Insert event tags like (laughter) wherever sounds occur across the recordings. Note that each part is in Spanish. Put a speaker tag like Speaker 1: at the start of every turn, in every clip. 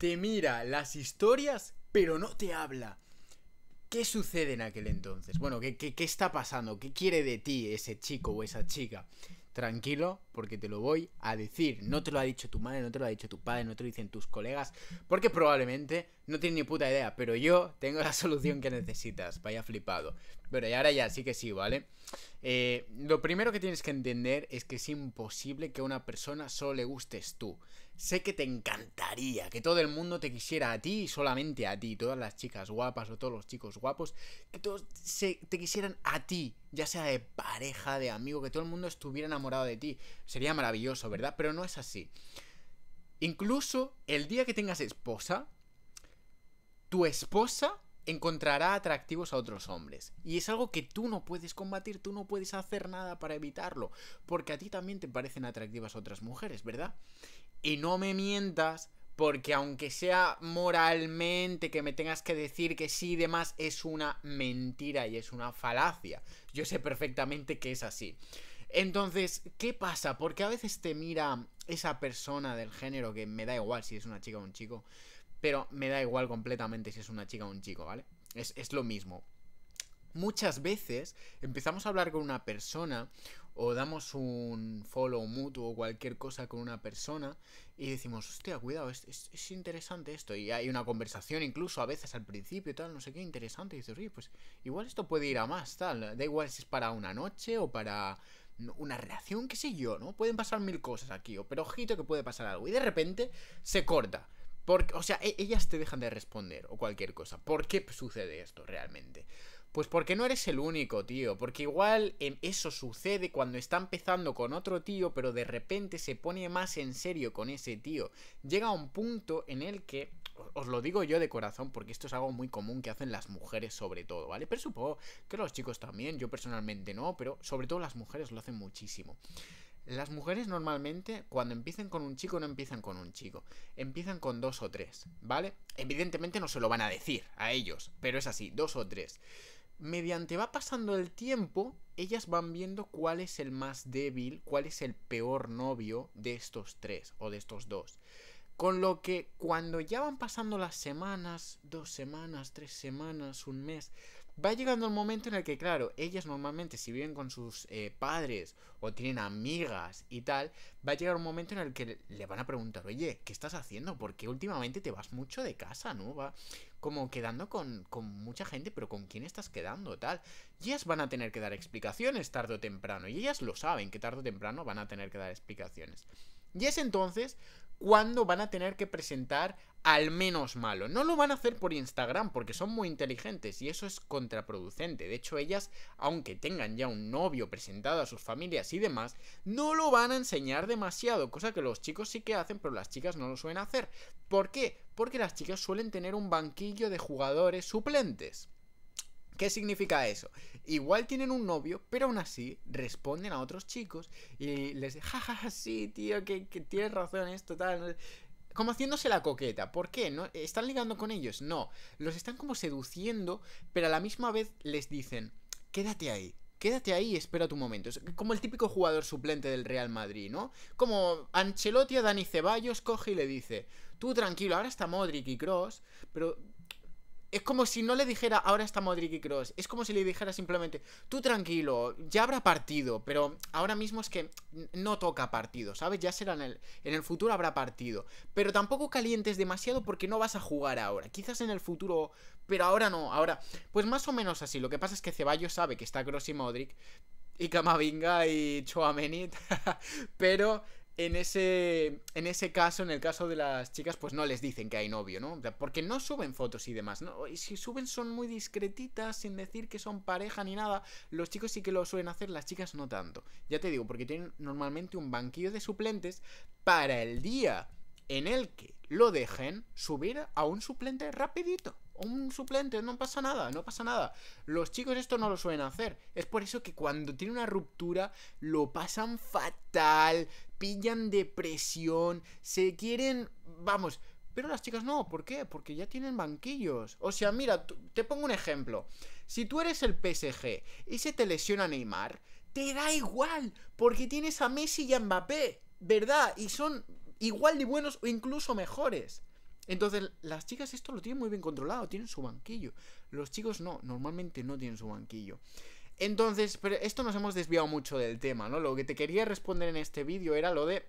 Speaker 1: te mira las historias, pero no te habla. ¿Qué sucede en aquel entonces? Bueno, ¿qué, ¿qué, está pasando? ¿Qué quiere de ti ese chico o esa chica? Tranquilo, porque te lo voy a decir. No te lo ha dicho tu madre, no te lo ha dicho tu padre, no te lo dicen tus colegas, porque probablemente no tienen ni puta idea, pero yo tengo la (laughs) solución que necesitas. Vaya flipado. Pero ya ahora ya sí que sí, ¿vale? Eh, lo primero que tienes que entender es que es imposible que a una persona solo le gustes tú sé que te encantaría, que todo el mundo te quisiera a ti y solamente a ti, todas las chicas guapas o todos los chicos guapos, que todos se, te quisieran a ti, ya sea de pareja, de amigo, que todo el mundo estuviera enamorado de ti. Sería maravilloso, ¿verdad? Pero no es así. Incluso el día que tengas esposa, tu esposa encontrará atractivos a otros hombres. Y es algo que tú no puedes combatir, tú no puedes hacer nada para evitarlo, porque a ti también te parecen atractivas otras mujeres, ¿verdad? y no me mientas porque aunque sea moralmente que me tengas que decir que sí y demás, es una mentira y es una falacia. Yo sé perfectamente que es así. Entonces, ¿qué pasa? Porque a veces te mira esa persona del género que me da igual si es una chica o un chico, pero me da igual completamente si es una chica o un chico, ¿vale? Es, es lo mismo. Muchas veces empezamos a hablar con una persona o damos un follow mutuo o cualquier cosa con una persona y decimos, hostia, cuidado, es, interesante esto. Y hay una conversación incluso a veces al principio, tal, no sé qué, interesante. Y dices, oye, pues igual esto puede ir a más, tal. Da igual si es para una noche o para una relación, qué sé yo, ¿no? Pueden pasar mil cosas aquí, o pero ojito que puede pasar algo. Y de repente se corta. Porque, o sea, e, ellas te dejan de responder o cualquier cosa. ¿Por qué sucede esto realmente? Pues porque no eres el único, tío. Porque igual em, eso sucede cuando está empezando con otro tío, pero de repente se pone más en serio con ese tío. Llega a un punto en el que os lo digo yo de corazón porque esto es algo muy común que hacen las mujeres sobre todo, ¿vale? Pero supongo que los chicos también, yo personalmente no, pero sobre todo las mujeres lo hacen muchísimo. Las mujeres normalmente cuando empiezan con un chico no empiezan con un chico, empiezan con dos o tres, ¿vale? Evidentemente no se lo van a decir a ellos, pero es así, dos o tres mediante va pasando el tiempo, ellas van viendo cuál es el más débil, cuál es el peor novio de estos tres o de estos dos. Con lo que cuando ya van pasando las semanas, dos semanas, tres semanas, un mes, va llegando el momento en el que, claro, ellas normalmente si viven con sus eh, padres o tienen amigas y tal, va a llegar un momento en el que le van a preguntar, oye, ¿qué estás haciendo? Porque últimamente te vas mucho de casa, ¿no? Va como quedando con, con, mucha gente, pero ¿con quién estás quedando? Tal. ellas van a tener que dar explicaciones tarde o temprano, y ellas lo saben que tarde o temprano van a tener que dar explicaciones. Y es entonces cuando van a tener que presentar al menos malo. No lo van a hacer por Instagram porque son muy inteligentes y eso es contraproducente. De hecho, ellas, aunque tengan ya un novio presentado a sus familias y demás, no lo van a enseñar demasiado, cosa que los chicos sí que hacen, pero las chicas no lo suelen hacer. ¿Por qué? Porque las chicas suelen tener un banquillo de jugadores suplentes. ¿Qué significa eso? Igual tienen un novio, pero aún así responden a otros chicos y les dicen, jajaja, sí, tío, que, tienes razón, esto, tal como haciéndose la coqueta. ¿Por qué? ¿No? ¿Están ligando con ellos? No. Los están como seduciendo, pero a la misma vez les dicen, quédate ahí. Quédate ahí y espera tu momento. Es como el típico jugador suplente del Real Madrid, ¿no? Como Ancelotti a Dani Ceballos coge y le dice, tú tranquilo, ahora está Modric y Cross, pero es como si no le dijera, ahora está Modric y Cross. Es como si le dijera simplemente, tú tranquilo, ya habrá partido, pero ahora mismo es que no toca partido, ¿sabes? Ya será en el, en el futuro habrá partido. Pero tampoco calientes demasiado porque no vas a jugar ahora. Quizás en el futuro, pero ahora no, ahora. Pues más o menos así. Lo que pasa es que Ceballos sabe que está Cross y Modric. Y Camavinga y Choameni. (laughs) pero en ese, en ese caso, en el caso de las chicas, pues no les dicen que hay novio, ¿no? Porque no suben fotos y demás, ¿no? Y si suben son muy discretitas, sin decir que son pareja ni nada. Los chicos sí que lo suelen hacer, las chicas no tanto. Ya te digo, porque tienen normalmente un banquillo de suplentes para el día en el que lo dejen subir a un suplente rapidito un suplente, no pasa nada, no pasa nada. Los chicos esto no lo suelen hacer. Es por eso que cuando tiene una ruptura lo pasan fatal, pillan depresión, se quieren, vamos, pero las chicas no, ¿por qué? Porque ya tienen banquillos. O sea, mira, te pongo un ejemplo. Si tú eres el PSG y se te lesiona Neymar, te da igual, porque tienes a Messi y a Mbappé, ¿verdad? Y son igual de buenos o incluso mejores. Entonces, las chicas esto lo tienen muy bien controlado, tienen su banquillo. Los chicos no, normalmente no tienen su banquillo. Entonces, pero esto nos hemos desviado mucho del tema, ¿no? Lo que te quería responder en este vídeo era lo de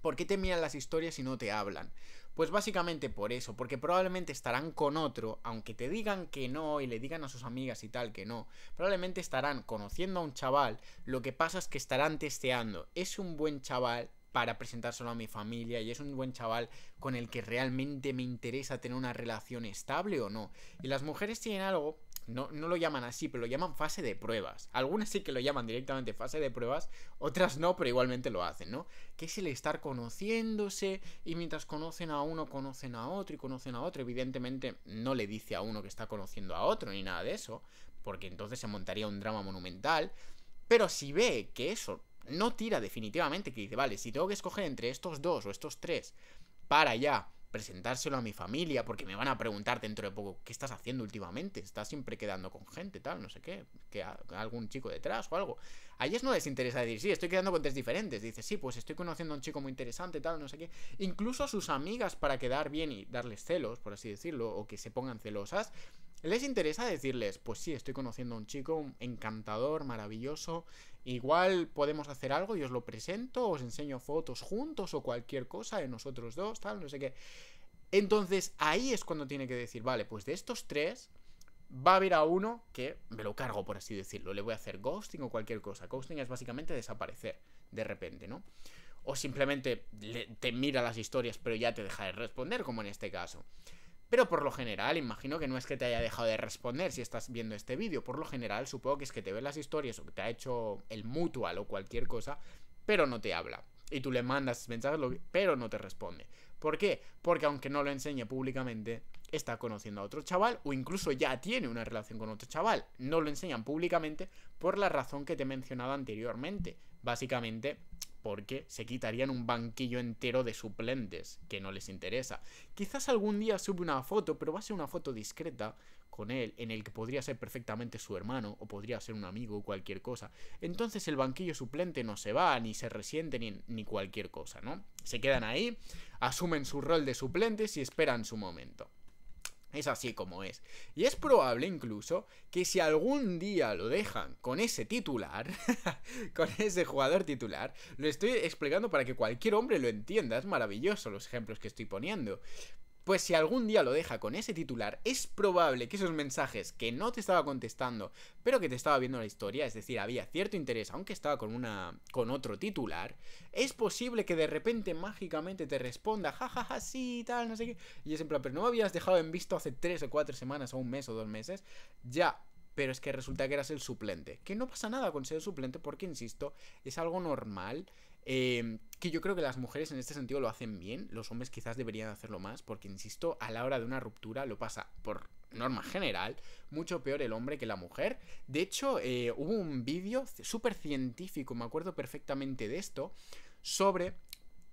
Speaker 1: ¿por qué te miran las historias y no te hablan? Pues básicamente por eso, porque probablemente estarán con otro, aunque te digan que no y le digan a sus amigas y tal que no, probablemente estarán conociendo a un chaval, lo que pasa es que estarán testeando, es un buen chaval, para presentárselo a mi familia y es un buen chaval con el que realmente me interesa tener una relación estable o no. Y las mujeres tienen algo no, lo llaman así, pero lo llaman fase de pruebas. Algunas sí que lo llaman directamente fase de pruebas, otras no, pero igualmente lo hacen, ¿no? Que es el estar conociéndose y mientras conocen a uno, conocen a otro y conocen a otro. Evidentemente no le dice a uno que está conociendo a otro ni nada de eso, porque entonces se montaría un drama monumental. Pero si ve que eso no tira definitivamente, que dice, vale, si tengo que escoger entre estos dos o estos tres para ya presentárselo a mi familia, porque me van a preguntar dentro de poco, ¿qué estás haciendo últimamente? Estás siempre quedando con gente, tal, no sé qué, que algún chico detrás o algo. A ellos no les interesa decir, sí, estoy quedando con tres diferentes. Dice, sí, pues estoy conociendo a un chico muy interesante, tal, no sé qué. Incluso a sus amigas para quedar bien y darles celos, por así decirlo, o que se pongan celosas, les interesa decirles, pues sí, estoy conociendo a un chico encantador, maravilloso, igual podemos hacer algo y os lo presento, os enseño fotos juntos o cualquier cosa de nosotros dos, tal, no sé qué. Entonces ahí es cuando tiene que decir, vale, pues de estos tres va a haber a uno que me lo cargo, por así decirlo, le voy a hacer ghosting o cualquier cosa. Ghosting es básicamente desaparecer de repente, ¿no? O simplemente te mira las historias pero ya te deja de responder, como en este caso. Pero por lo general, imagino que no es que te haya dejado de responder si estás viendo este vídeo. Por lo general, supongo que es que te ve las historias o que te ha hecho el mutual o cualquier cosa, pero no te habla. Y tú le mandas mensajes, pero no te responde. ¿Por qué? Porque aunque no lo enseñe públicamente, está conociendo a otro chaval o incluso ya tiene una relación con otro chaval. No lo enseñan públicamente por la razón que te he mencionado anteriormente básicamente porque se quitarían un banquillo entero de suplentes que no les interesa. Quizás algún día sube una foto, pero va a ser una foto discreta con él, en el que podría ser perfectamente su hermano, o podría ser un amigo, o cualquier cosa. Entonces el banquillo suplente no se va, ni se resiente, ni, ni cualquier cosa, ¿no? Se quedan ahí, asumen su rol de suplentes y esperan su momento. Es así como es. Y es probable incluso que si algún día lo dejan con ese titular, (laughs) con ese jugador titular, lo estoy explicando para que cualquier hombre lo entienda. Es maravilloso los ejemplos que estoy poniendo. Pues si algún día lo deja con ese titular, es probable que esos mensajes que no te estaba contestando, pero que te estaba viendo la historia, es decir, había cierto interés, aunque estaba con una con otro titular, es posible que de repente mágicamente te responda, jajaja, ja, ja, sí, tal, no sé qué, y es en plan, pero no me habías dejado en visto hace tres o cuatro semanas o un mes o dos meses, ya, pero es que resulta que eras el suplente. Que no pasa nada con ser el suplente porque, insisto, es algo normal Em, que yo creo que las mujeres en este sentido lo hacen bien, los hombres quizás deberían hacerlo más, porque insisto, a la hora de una ruptura lo pasa por norma general, mucho peor el hombre que la mujer. De hecho, eh, hubo un vídeo súper científico, me acuerdo perfectamente de esto, sobre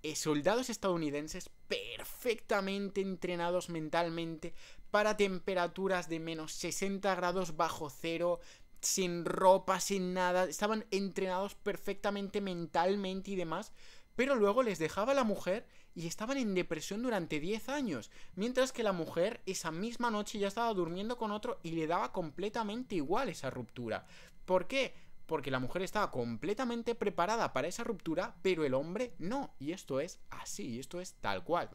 Speaker 1: eh, soldados estadounidenses perfectamente entrenados mentalmente para temperaturas de menos 60 grados bajo cero, sin ropa, sin nada, estaban entrenados perfectamente mentalmente y demás, pero luego les dejaba la mujer y estaban en depresión durante 10 años, mientras que la mujer esa misma noche ya estaba durmiendo con otro y le daba completamente igual esa ruptura. ¿Por qué? Porque la mujer estaba completamente preparada para esa ruptura, pero el hombre no, y esto es así, esto es tal cual.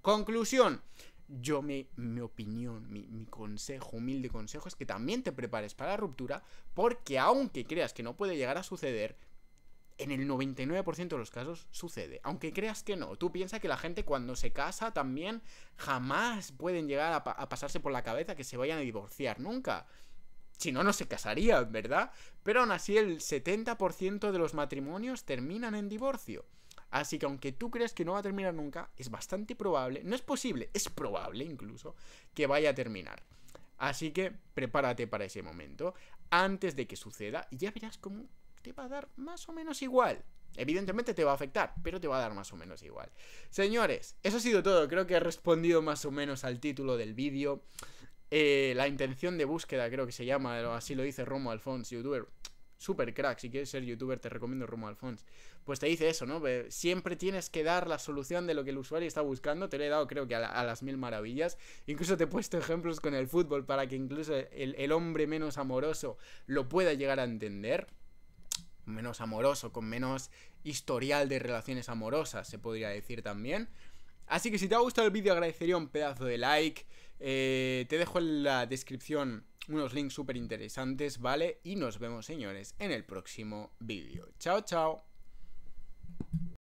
Speaker 1: Conclusión, yo mi, mi opinión, mi, consejo, humilde consejo, es que también te prepares para la ruptura, porque aunque creas que no puede llegar a suceder, en el 99% de los casos sucede. Aunque creas que no, tú piensas que la gente cuando se casa también jamás pueden llegar a, pasarse por la cabeza que se vayan a divorciar, nunca. Si no, no se casaría, ¿verdad? Pero aún así el 70% de los matrimonios terminan en divorcio. Así que aunque tú creas que no va a terminar nunca, es bastante probable, no es posible, es probable incluso, que vaya a terminar. Así que prepárate para ese momento, antes de que suceda, y ya verás cómo te va a dar más o menos igual. Evidentemente te va a afectar, pero te va a dar más o menos igual. Señores, eso ha sido todo. Creo que he respondido más o menos al título del vídeo. Eh, la intención de búsqueda, creo que se llama, así lo dice Romo Alfonso youtuber super crack, si quieres ser youtuber te recomiendo Romo Alfons, pues te dice eso, ¿no? Siempre tienes que dar la solución de lo que el usuario está buscando, te lo he dado creo que a, las mil maravillas, incluso te he puesto ejemplos con el fútbol para que incluso el, hombre menos amoroso lo pueda llegar a entender menos amoroso, con menos historial de relaciones amorosas, se podría decir también. Así que si te ha gustado el vídeo agradecería un pedazo de like. Eh, te dejo en la descripción unos links súper interesantes, ¿vale? Y nos vemos, señores, en el próximo vídeo. ¡Chao, chao!